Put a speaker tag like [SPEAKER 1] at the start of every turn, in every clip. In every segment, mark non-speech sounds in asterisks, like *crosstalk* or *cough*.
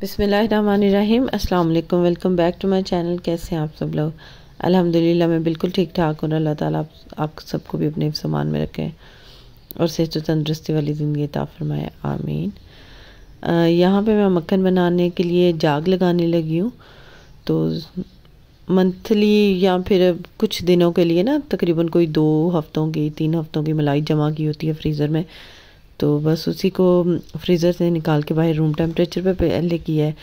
[SPEAKER 1] बिसमीम अल्लाम welcome back to my channel कैसे हैं आप सब लोग अल्हम्दुलिल्लाह मैं बिल्कुल ठीक ठाक हूँ अल्लाह ताला आप, आप सबको भी अपने सामान में रखें और सेहत तो तंदरुस्ती वाली ज़िंदगी ताफ़रमाए आमीन यहाँ पे मैं मक्खन बनाने के लिए जाग लगाने लगी हूँ तो मंथली या फिर कुछ दिनों के लिए ना तकरीबन कोई दो हफ़्तों की तीन हफ़्तों की मलाई जमा की होती है फ्रीज़र में तो बस उसी को फ्रीज़र से निकाल के बाहर रूम टेम्परेचर पे पहले किया है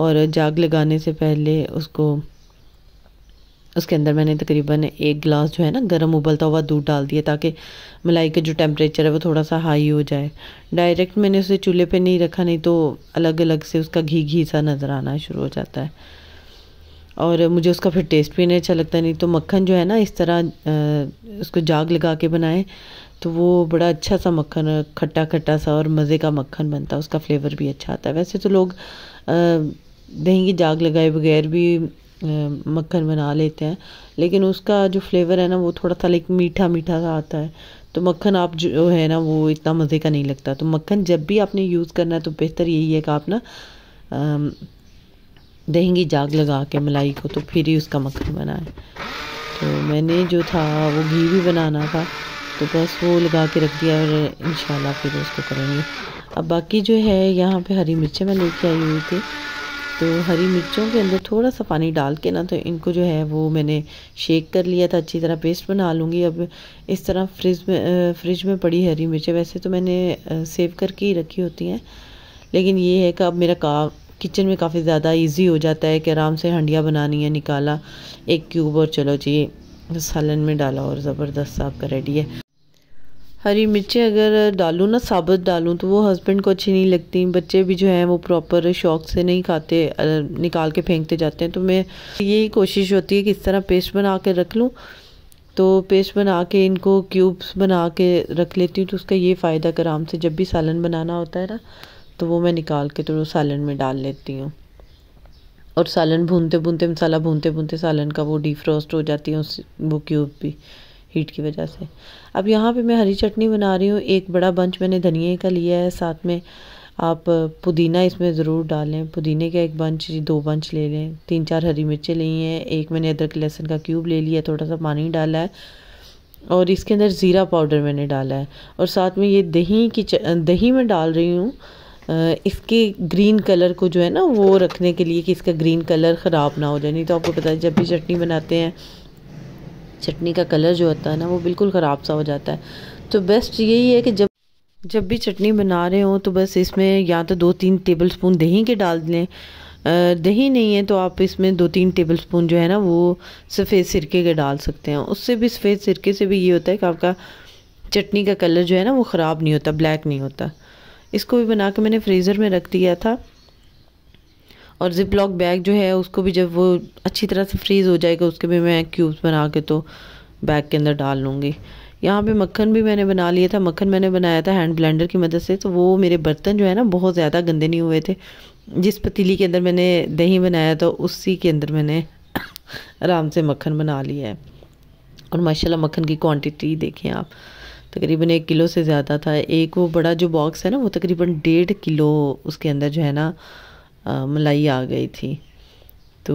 [SPEAKER 1] और जाग लगाने से पहले उसको उसके अंदर मैंने तकरीबन एक गिलास जो है ना गर्म उबलता हुआ दूध डाल दिया ताकि मलाई का जो टेम्परेचर है वो थोड़ा सा हाई हो जाए डायरेक्ट मैंने उसे चूल्हे पे नहीं रखा नहीं तो अलग अलग से उसका घी घी सा नज़र आना शुरू हो जाता है और मुझे उसका फिर टेस्ट भी नहीं अच्छा लगता नहीं तो मक्खन जो है ना इस तरह उसको जाग लगा के बनाएँ तो वो बड़ा अच्छा सा मक्खन खट्टा खट्टा सा और मज़े का मक्खन बनता है उसका फ्लेवर भी अच्छा आता है वैसे तो लोग दही की जाग लगाए बगैर भी मक्खन बना लेते हैं लेकिन उसका जो फ्लेवर है ना वो थोड़ा सा लाइक मीठा मीठा सा आता है तो मक्खन आप जो है ना वो इतना मज़े का नहीं लगता तो मक्खन जब भी आपने यूज़ करना है तो बेहतर यही है कि आप ना दही की जाग लगा के मलाई को तो फिर ही उसका मक्खन बनाए तो मैंने जो था वो घी भी बनाना था तो बस वो लगा के रख दिया और इन फिर उसको करेंगे अब बाकी जो है यहाँ पे हरी मिर्चें मैं लेके आई हुई थी तो हरी मिर्चों के अंदर थोड़ा सा पानी डाल के ना तो इनको जो है वो मैंने शेक कर लिया था अच्छी तरह पेस्ट बना लूँगी अब इस तरह फ्रिज में फ्रिज में पड़ी हरी मिर्चें वैसे तो मैंने सेव करके ही रखी होती हैं लेकिन ये है कि अब मेरा का किचन में काफ़ी ज़्यादा इजी हो जाता है कि आराम से हंडिया बनानी है निकाला एक क्यूब और चलो जी सालन में डाला और ज़बरदस्त आपका रेडी है हरी मिर्चें अगर डालूँ ना साबुत डालूँ तो वो हस्बैंड को अच्छी नहीं लगती बच्चे भी जो हैं वो प्रॉपर शौक से नहीं खाते निकाल के फेंकते जाते हैं तो मैं यही कोशिश होती है कि इस तरह पेस्ट बना के रख लूँ तो पेस्ट बना के इनको क्यूब्स बना के रख लेती हूँ तो उसका ये फ़ायदा कर आराम से जब भी सालन बनाना होता है ना तो वो मैं निकाल के तो सालन में डाल लेती हूँ और सालन भूनते भूनते मसाला भूनते भूनते सालन का वो डिफ्रॉस्ट हो जाती है उस वो क्यूब भी हीट की वजह से अब यहाँ पे मैं हरी चटनी बना रही हूँ एक बड़ा बंच मैंने धनिए का लिया है साथ में आप पुदीना इसमें ज़रूर डालें पुदीने का एक बंच दो बंच ले लें तीन चार हरी मिर्चें ली हैं एक मैंने अदरक लहसुन का क्यूब ले लिया थोड़ा सा पानी डाला है और इसके अंदर ज़ीरा पाउडर मैंने डाला है और साथ में ये दही की दही में डाल रही हूँ इसके ग्रीन कलर को जो है ना वो रखने के लिए कि इसका ग्रीन कलर ख़राब ना हो जाए नहीं तो आपको पता है जब भी चटनी बनाते हैं चटनी का कलर जो होता है ना वो बिल्कुल ख़राब सा हो जाता है तो बेस्ट यही है कि जब जब भी चटनी बना रहे हो तो बस इसमें या तो दो तीन टेबल स्पून दही के डाल दें दही नहीं है तो आप इसमें दो तीन टेबल स्पून जो है ना वो सफ़ेद सिरके के डाल सकते हैं उससे भी सफ़ेद सिरके से भी ये होता है कि आपका चटनी का कलर जो है ना वो ख़राब नहीं होता ब्लैक नहीं होता इसको भी बना के मैंने फ्रीज़र में रख दिया था और जिप लॉक बैग जो है उसको भी जब वो अच्छी तरह से फ्रीज़ हो जाएगा उसके भी मैं क्यूब्स बना के तो बैग के अंदर डाल लूँगी यहाँ पे मक्खन भी मैंने बना लिया था मक्खन मैंने बनाया था हैंड ब्लेंडर की मदद से तो वो मेरे बर्तन जो है ना बहुत ज़्यादा गंदे नहीं हुए थे जिस पतीली के अंदर मैंने दही बनाया था उसी के अंदर मैंने *coughs* आराम से मक्खन बना लिया है और माशाल्लाह मक्खन की क्वांटिटी देखें आप तकरीबन एक किलो से ज़्यादा था एक वो बड़ा जो बॉक्स है ना वो तकरीबन डेढ़ किलो उसके अंदर जो है ना मलाई आ गई थी तो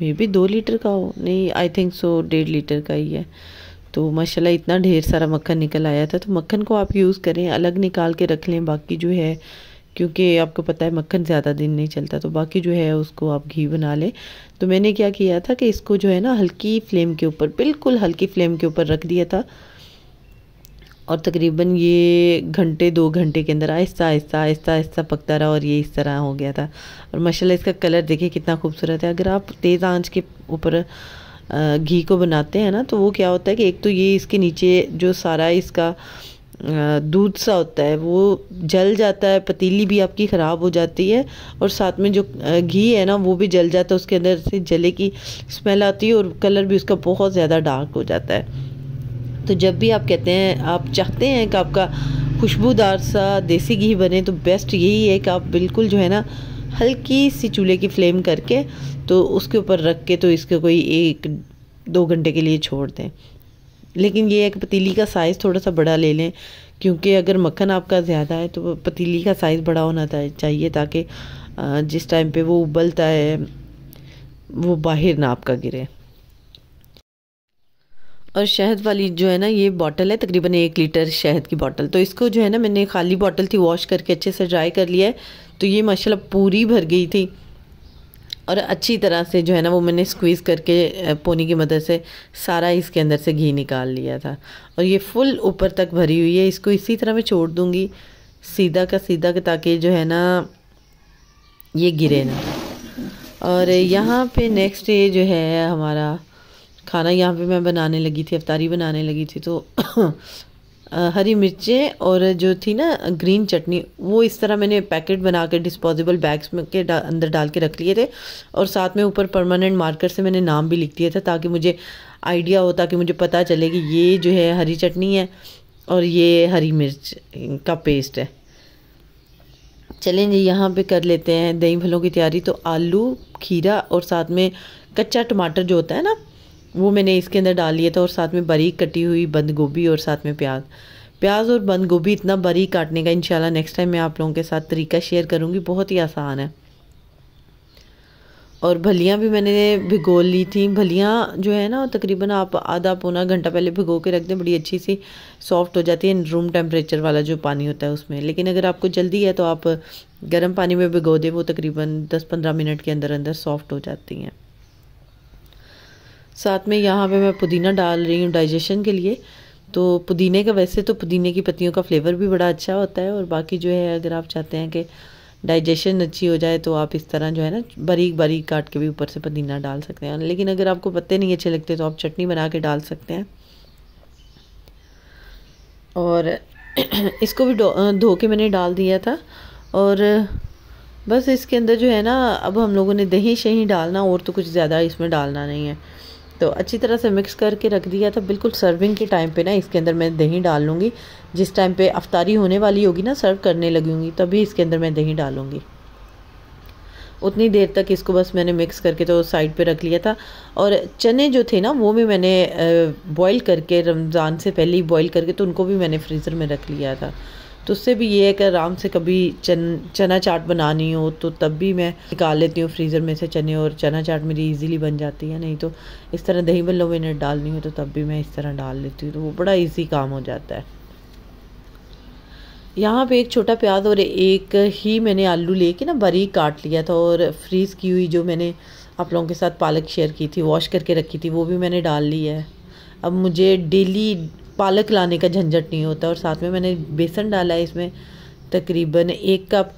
[SPEAKER 1] मे बी दो लीटर का हो नहीं आई थिंक सो डेढ़ लीटर का ही है तो माशाल्लाह इतना ढेर सारा मक्खन निकल आया था तो मक्खन को आप यूज़ करें अलग निकाल के रख लें बाकी जो है क्योंकि आपको पता है मक्खन ज़्यादा दिन नहीं चलता तो बाकी जो है उसको आप घी बना लें तो मैंने क्या किया था कि इसको जो है ना हल्की फ्लेम के ऊपर बिल्कुल हल्की फ्लेम के ऊपर रख दिया था और तकरीबन ये घंटे दो घंटे के अंदर आहिस्ता आहिस्ता आहिस्ता आहिस्ता पकता रहा और ये इस तरह हो गया था और माशाल्लाह इसका कलर देखिए कितना खूबसूरत है अगर आप तेज़ आंच के ऊपर घी को बनाते हैं ना तो वो क्या होता है कि एक तो ये इसके नीचे जो सारा इसका दूध सा होता है वो जल जाता है पतीली भी आपकी ख़राब हो जाती है और साथ में जो घी है ना वो भी जल जाता है उसके अंदर से जले की स्मेल आती है और कलर भी उसका बहुत ज़्यादा डार्क हो जाता है तो जब भी आप कहते हैं आप चाहते हैं कि आपका खुशबूदार सा देसी घी बने तो बेस्ट यही है कि आप बिल्कुल जो है ना हल्की सी चूल्हे की फ्लेम करके तो उसके ऊपर रख के तो इसके कोई एक दो घंटे के लिए छोड़ दें लेकिन ये है कि पतीली का साइज़ थोड़ा सा बड़ा ले लें क्योंकि अगर मक्खन आपका ज़्यादा है तो पतीली का साइज़ बड़ा होना चाहिए ताकि जिस टाइम पे वो उबलता है वो बाहर ना आपका गिरे और शहद वाली जो है ना ये बॉटल है तकरीबन एक लीटर शहद की बॉटल तो इसको जो है ना मैंने खाली बॉटल थी वॉश करके अच्छे से ड्राई कर लिया है तो ये माशाला पूरी भर गई थी और अच्छी तरह से जो है ना वो मैंने स्क्वीज़ करके पोनी की मदद से सारा इसके अंदर से घी निकाल लिया था और ये फुल ऊपर तक भरी हुई है इसको इसी तरह मैं छोड़ दूँगी सीधा का सीधा का ताकि जो है ना ये गिरे ना और यहाँ पे नेक्स्ट ये जो है हमारा खाना यहाँ पे मैं बनाने लगी थी अफतारी बनाने लगी थी तो *coughs* हरी मिर्चें और जो थी ना ग्रीन चटनी वो इस तरह मैंने पैकेट बना के डिस्पोजेबल बैग्स में के डा, अंदर डाल के रख लिए थे और साथ में ऊपर परमानेंट मार्कर से मैंने नाम भी लिख दिया था ताकि मुझे आइडिया हो ताकि मुझे पता चले कि ये जो है हरी चटनी है और ये हरी मिर्च का पेस्ट है चलें जी यहाँ पे कर लेते हैं दही भलों की तैयारी तो आलू खीरा और साथ में कच्चा टमाटर जो होता है ना वो मैंने इसके अंदर डाल लिया था और साथ में बारीक कटी हुई बंद गोभी और साथ में प्याज प्याज और बंद गोभी इतना बारीक काटने का इंशाल्लाह नेक्स्ट टाइम मैं आप लोगों के साथ तरीका शेयर करूँगी बहुत ही आसान है और भलियाँ भी मैंने भिगो ली थी भलियाँ जो है ना तकरीबन आप आधा पौना घंटा पहले भिगो के रख दें बड़ी अच्छी सी सॉफ्ट हो जाती है रूम टेम्परेचर वाला जो पानी होता है उसमें लेकिन अगर आपको जल्दी है तो आप गर्म पानी में भिगो दें वो तकरीबन 10-15 मिनट के अंदर अंदर सॉफ्ट हो जाती हैं साथ में यहाँ पे मैं पुदीना डाल रही हूँ डाइजेशन के लिए तो पुदीने का वैसे तो पुदीने की पत्तियों का फ्लेवर भी बड़ा अच्छा होता है और बाकी जो है अगर आप चाहते हैं कि डाइजेशन अच्छी हो जाए तो आप इस तरह जो है ना बारीक बारीक काट के भी ऊपर से पुदीना डाल सकते हैं लेकिन अगर आपको पत्ते नहीं अच्छे लगते तो आप चटनी बना के डाल सकते हैं और *clears throat* इसको भी धो के मैंने डाल दिया था और बस इसके अंदर जो है ना अब हम लोगों ने दही शही डालना और तो कुछ ज़्यादा इसमें डालना नहीं है तो अच्छी तरह से मिक्स करके रख दिया था तो बिल्कुल सर्विंग के टाइम पे ना इसके अंदर मैं दही डाल लूँगी जिस टाइम पे अफ्तारी होने वाली होगी ना सर्व करने होंगी तभी इसके अंदर मैं दही डालूँगी उतनी देर तक इसको बस मैंने मिक्स करके तो साइड पे रख लिया था और चने जो थे ना वो भी मैंने बॉईल करके रमज़ान से पहले ही बॉईल करके तो उनको भी मैंने फ्रीज़र में रख लिया था तो उससे भी ये है कि आराम से कभी चन चना चाट बनानी हो तो तब भी मैं निकाल लेती हूँ फ्रीज़र में से चने और चना चाट मेरी इजीली बन जाती है नहीं तो इस तरह दही बल्लों में डालनी हो तो तब भी मैं इस तरह डाल लेती हूँ तो वो बड़ा ईजी काम हो जाता है यहाँ पे एक छोटा प्याज और एक ही मैंने आलू लेके ना बारीक काट लिया था और फ्रीज़ की हुई जो मैंने आप लोगों के साथ पालक शेयर की थी वॉश करके रखी थी वो भी मैंने डाल ली है अब मुझे डेली पालक लाने का झंझट नहीं होता और साथ में मैंने बेसन डाला है इसमें तकरीबन एक कप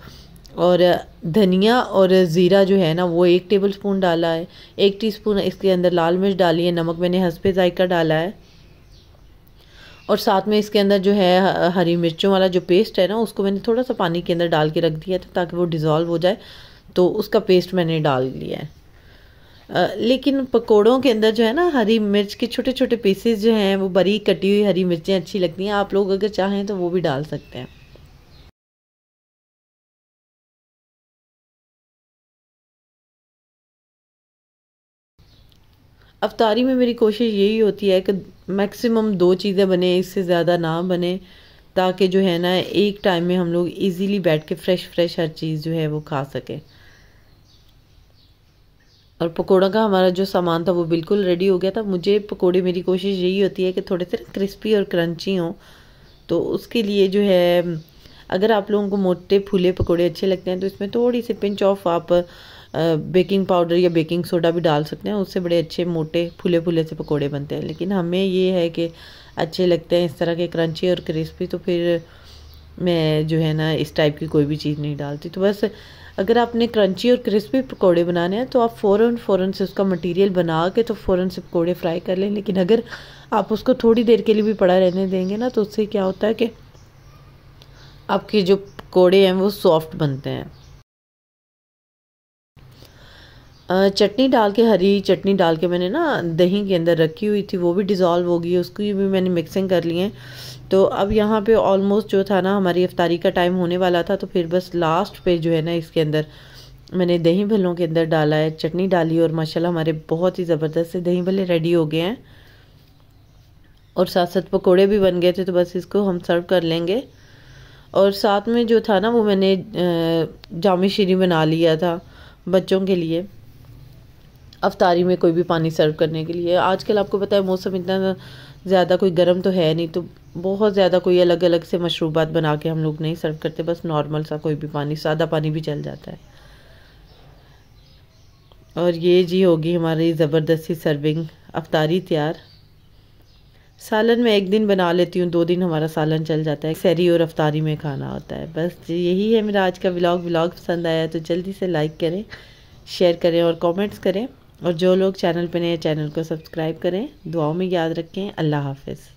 [SPEAKER 1] और धनिया और ज़ीरा जो है ना वो एक टेबल स्पून डाला है एक टीस्पून इसके अंदर लाल मिर्च डाली है नमक मैंने हंसपे जायका डाला है और साथ में इसके अंदर जो है हरी मिर्चों वाला जो पेस्ट है ना उसको मैंने थोड़ा सा पानी के अंदर डाल के रख दिया था ताकि वो डिज़ोल्व हो जाए तो उसका पेस्ट मैंने डाल लिया है आ, लेकिन पकोड़ों के अंदर जो है ना हरी मिर्च के छोटे छोटे पीसेस जो हैं वो बरी कटी हुई हरी मिर्चें अच्छी लगती हैं आप लोग अगर चाहें तो वो भी डाल सकते हैं अवतारी में मेरी कोशिश यही होती है कि मैक्सिमम दो चीज़ें बने इससे ज़्यादा ना बने ताकि जो है ना एक टाइम में हम लोग इजीली बैठ के फ़्रेश फ्रेश हर चीज़ जो है वो खा सकें और पकोड़ों का हमारा जो सामान था वो बिल्कुल रेडी हो गया था मुझे पकोड़े मेरी कोशिश यही होती है कि थोड़े से क्रिस्पी और क्रंची हों तो उसके लिए जो है अगर आप लोगों को मोटे फूले पकोड़े अच्छे लगते हैं तो इसमें थोड़ी सी पिंच ऑफ आप बेकिंग पाउडर या बेकिंग सोडा भी डाल सकते हैं उससे बड़े अच्छे मोटे फूले फूले से पकोड़े बनते हैं लेकिन हमें ये है कि अच्छे लगते हैं इस तरह के क्रंची और क्रिस्पी तो फिर मैं जो है ना इस टाइप की कोई भी चीज़ नहीं डालती तो बस अगर आपने क्रंची और क्रिस्पी पकौड़े बनाने हैं तो आप फ़ौरन फ़ौरन से उसका मटेरियल बना के तो फ़ौरन से पकौड़े फ्राई कर लें लेकिन अगर आप उसको थोड़ी देर के लिए भी पड़ा रहने देंगे ना तो उससे क्या होता है कि आपके जो पकौड़े हैं वो सॉफ्ट बनते हैं चटनी डाल के हरी चटनी डाल के मैंने ना दही के अंदर रखी हुई थी वो भी डिज़ोल्व हो गई उसकी भी मैंने मिक्सिंग कर ली है तो अब यहाँ पे ऑलमोस्ट जो था ना हमारी अफ्तारी का टाइम होने वाला था तो फिर बस लास्ट पे जो है ना इसके अंदर मैंने दही भल्लों के अंदर डाला है चटनी डाली और माशाल्लाह हमारे बहुत ही ज़बरदस्त से दही भल्ले रेडी हो गए हैं और साथ साथ पकोड़े भी बन गए थे तो बस इसको हम सर्व कर लेंगे और साथ में जो था ना वो मैंने जामी शीरी बना लिया था बच्चों के लिए अवतारी में कोई भी पानी सर्व करने के लिए आजकल आपको पता है मौसम इतना ज़्यादा कोई गर्म तो है नहीं तो बहुत ज़्यादा कोई अलग अलग से मशरूबात बना के हम लोग नहीं सर्व करते बस नॉर्मल सा कोई भी पानी सादा पानी भी चल जाता है और ये जी होगी हमारी ज़बरदस्ती सर्विंग अफतारी तैयार सालन में एक दिन बना लेती हूँ दो दिन हमारा सालन चल जाता है सैरी और अफ्तारी में खाना होता है बस यही है मेरा आज का व्लॉग ब्लॉग पसंद आया तो जल्दी से लाइक करें शेयर करें और कमेंट्स करें और जो लोग चैनल पर नए चैनल को सब्सक्राइब करें दुआओं में याद रखें अल्लाह हाफिज़